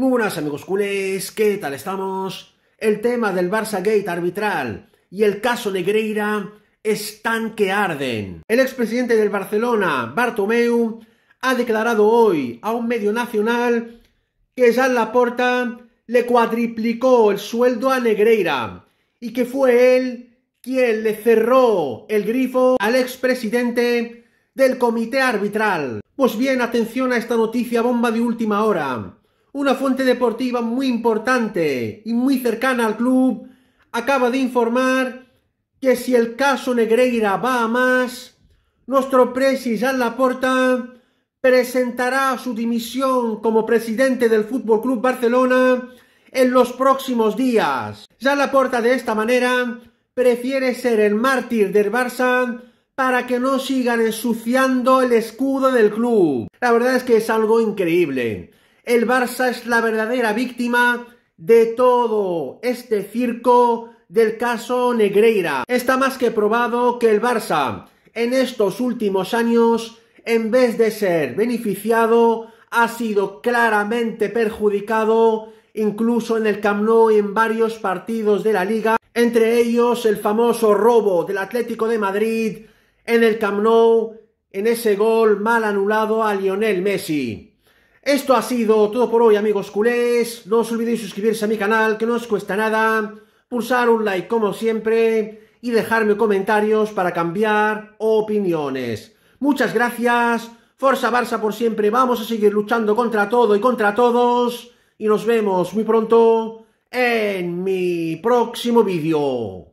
Muy buenas amigos culés, ¿qué tal estamos? El tema del Barça Gate arbitral y el caso Negreira están que arden. El expresidente del Barcelona, Bartomeu, ha declarado hoy a un medio nacional que Jean Laporta le cuadriplicó el sueldo a Negreira y que fue él quien le cerró el grifo al expresidente del comité arbitral. Pues bien, atención a esta noticia bomba de última hora una fuente deportiva muy importante y muy cercana al club, acaba de informar que si el caso Negreira va a más, nuestro presi Jean Laporta presentará su dimisión como presidente del Fútbol Club Barcelona en los próximos días. Jean Laporta de esta manera prefiere ser el mártir del Barça para que no sigan ensuciando el escudo del club. La verdad es que es algo increíble. El Barça es la verdadera víctima de todo este circo del caso Negreira. Está más que probado que el Barça en estos últimos años, en vez de ser beneficiado, ha sido claramente perjudicado, incluso en el Camp Nou en varios partidos de la Liga, entre ellos el famoso robo del Atlético de Madrid en el Camp Nou, en ese gol mal anulado a Lionel Messi. Esto ha sido todo por hoy, amigos culés. No os olvidéis suscribirse a mi canal, que no os cuesta nada. Pulsar un like como siempre y dejarme comentarios para cambiar opiniones. Muchas gracias. Forza Barça por siempre. Vamos a seguir luchando contra todo y contra todos. Y nos vemos muy pronto en mi próximo vídeo.